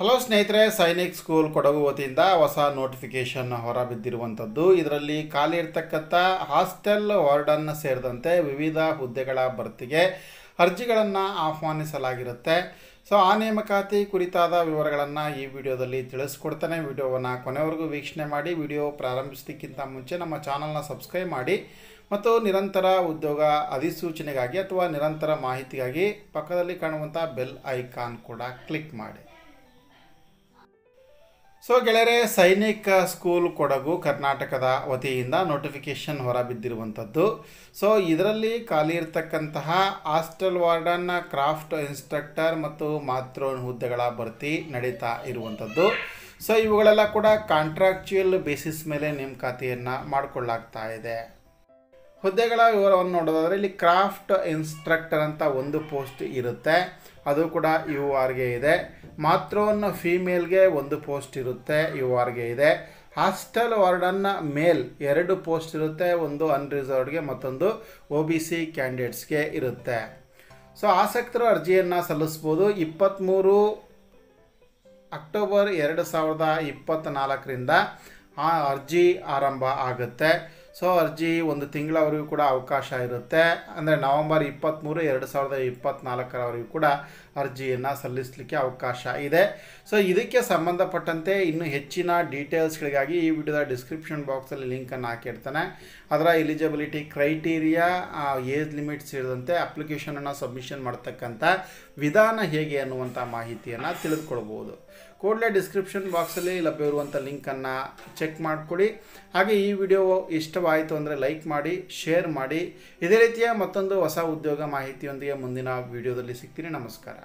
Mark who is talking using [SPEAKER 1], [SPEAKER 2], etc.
[SPEAKER 1] hello ಸ್ನೇಹಿತರೆ Sainik school Kodagu ವತಿಯಿಂದ ಹೊಸ ನೋಟಿಫಿಕೇಷನ್ ಹೊರಬಿದ್ದಿರುವಂಥದ್ದು ಇದರಲ್ಲಿ ಖಾಲಿ ಇರತಕ್ಕಂಥ ಹಾಸ್ಟೆಲ್ ವಾರ್ಡನ್ ಸೇರಿದಂತೆ ವಿವಿಧ ಹುದ್ದೆಗಳ ಭರ್ತಿಗೆ ಅರ್ಜಿಗಳನ್ನು ಆಹ್ವಾನಿಸಲಾಗಿರುತ್ತೆ ಸೊ ಆ ನೇಮಕಾತಿ ಕುರಿತಾದ ವಿವರಗಳನ್ನು ಈ ವಿಡಿಯೋದಲ್ಲಿ ತಿಳಿಸ್ಕೊಡ್ತಾನೆ ವಿಡಿಯೋವನ್ನು ಕೊನೆವರೆಗೂ ವೀಕ್ಷಣೆ ಮಾಡಿ ವಿಡಿಯೋ ಪ್ರಾರಂಭಿಸೋದಕ್ಕಿಂತ ಮುಂಚೆ ನಮ್ಮ ಚಾನಲ್ನ ಸಬ್ಸ್ಕ್ರೈಬ್ ಮಾಡಿ ಮತ್ತು ನಿರಂತರ ಉದ್ಯೋಗ ಅಧಿಸೂಚನೆಗಾಗಿ ಅಥವಾ ನಿರಂತರ ಮಾಹಿತಿಗಾಗಿ ಪಕ್ಕದಲ್ಲಿ ಕಾಣುವಂಥ ಬೆಲ್ ಐಕಾನ್ ಕೂಡ ಕ್ಲಿಕ್ ಮಾಡಿ ಸೊ ಗೆಳೆಯರೆ ಸೈನಿಕ ಸ್ಕೂಲ್ ಕೊಡಗು ಕರ್ನಾಟಕದ ವತಿಯಿಂದ ನೋಟಿಫಿಕೇಶನ್ ಹೊರಬಿದ್ದಿರುವಂಥದ್ದು ಸೊ ಇದರಲ್ಲಿ ಖಾಲಿ ಇರತಕ್ಕಂತಹ ಹಾಸ್ಟೆಲ್ ವಾರ್ಡನ್ನ ಕ್ರಾಫ್ಟ್ ಇನ್ಸ್ಟ್ರಕ್ಟರ್ ಮತ್ತು ಮಾತೃ ಹುದ್ದೆಗಳ ಭರ್ತಿ ನಡೀತಾ ಇರುವಂಥದ್ದು ಸೊ ಇವುಗಳೆಲ್ಲ ಕೂಡ ಕಾಂಟ್ರಾಕ್ಚುಯಲ್ ಬೇಸಿಸ್ ಮೇಲೆ ನೇಮಕಾತಿಯನ್ನು ಮಾಡಿಕೊಳ್ಳಾಗ್ತಾ ಇದೆ ಹುದ್ದೆಗಳ ವಿವರವನ್ನು ನೋಡೋದಾದರೆ ಇಲ್ಲಿ ಕ್ರಾಫ್ಟ್ ಇನ್ಸ್ಟ್ರಕ್ಟರ್ ಅಂತ ಒಂದು ಪೋಸ್ಟ್ ಇರುತ್ತೆ ಅದು ಕೂಡ ಯು ಆರ್ಗೆ ಇದೆ ಮಾತ್ರೋನ್ನ ಫೀಮೇಲ್ಗೆ ಒಂದು ಪೋಸ್ಟ್ ಇರುತ್ತೆ ಯು ವಾರ್ಗೆ ಇದೆ ಹಾಸ್ಟೆಲ್ ವಾರ್ಡನ್ನ ಮೇಲ್ ಎರಡು ಪೋಸ್ಟ್ ಇರುತ್ತೆ ಒಂದು ಅನ್ರಿಸರ್ವ್ಡ್ಗೆ ಮತ್ತೊಂದು ಒ ಬಿ ಸಿ ಕ್ಯಾಂಡಿಡೇಟ್ಸ್ಗೆ ಇರುತ್ತೆ ಸೊ ಆಸಕ್ತರು ಅರ್ಜಿಯನ್ನು ಸಲ್ಲಿಸ್ಬೋದು ಇಪ್ಪತ್ತ್ಮೂರು ಅಕ್ಟೋಬರ್ ಎರಡು ಸಾವಿರದ ಇಪ್ಪತ್ತ್ನಾಲ್ಕರಿಂದ ಆ ಅರ್ಜಿ ಆರಂಭ ಆಗುತ್ತೆ ಸೊ ಅರ್ಜಿ ಒಂದು ತಿಂಗಳವರೆಗೂ ಕೂಡ ಅವಕಾಶ ಇರುತ್ತೆ ಅಂದರೆ ನವಂಬರ್ ಇಪ್ಪತ್ತ್ಮೂರು ಎರಡು ಸಾವಿರದ ಇಪ್ಪತ್ತ್ನಾಲ್ಕರವರೆಗೂ ಕೂಡ ಅರ್ಜಿಯನ್ನು ಸಲ್ಲಿಸಲಿಕ್ಕೆ ಅವಕಾಶ ಇದೆ ಸೊ ಇದಕ್ಕೆ ಸಂಬಂಧಪಟ್ಟಂತೆ ಇನ್ನೂ ಹೆಚ್ಚಿನ ಡೀಟೇಲ್ಸ್ಗಳಿಗಾಗಿ ಈ ವಿಡಿಯೋದ ಡಿಸ್ಕ್ರಿಪ್ಷನ್ ಬಾಕ್ಸಲ್ಲಿ ಲಿಂಕನ್ನು ಹಾಕಿರ್ತಾನೆ ಅದರ ಎಲಿಜಿಬಿಲಿಟಿ ಕ್ರೈಟೀರಿಯಾ ಏಜ್ ಲಿಮಿಟ್ ಸೇರಿದಂತೆ ಅಪ್ಲಿಕೇಶನನ್ನು ಸಬ್ಮಿಷನ್ ಮಾಡ್ತಕ್ಕಂಥ ವಿಧಾನ ಹೇಗೆ ಅನ್ನುವಂಥ ಮಾಹಿತಿಯನ್ನು ತಿಳಿದುಕೊಳ್ಬೋದು ಕೂಡಲೇ ಡಿಸ್ಕ್ರಿಪ್ಷನ್ ಬಾಕ್ಸಲ್ಲಿ ಲಭ್ಯವಿರುವಂಥ ಲಿಂಕನ್ನು ಚೆಕ್ ಮಾಡಿಕೊಡಿ ಹಾಗೆ ಈ ವಿಡಿಯೋ ಇಷ್ಟವಾಯಿತು ಅಂದರೆ ಲೈಕ್ ಮಾಡಿ ಶೇರ್ ಮಾಡಿ ಇದೇ ರೀತಿಯ ಮತ್ತೊಂದು ಹೊಸ ಉದ್ಯೋಗ ಮಾಹಿತಿಯೊಂದಿಗೆ ಮುಂದಿನ ವಿಡಿಯೋದಲ್ಲಿ ಸಿಗ್ತೀನಿ ನಮಸ್ಕಾರ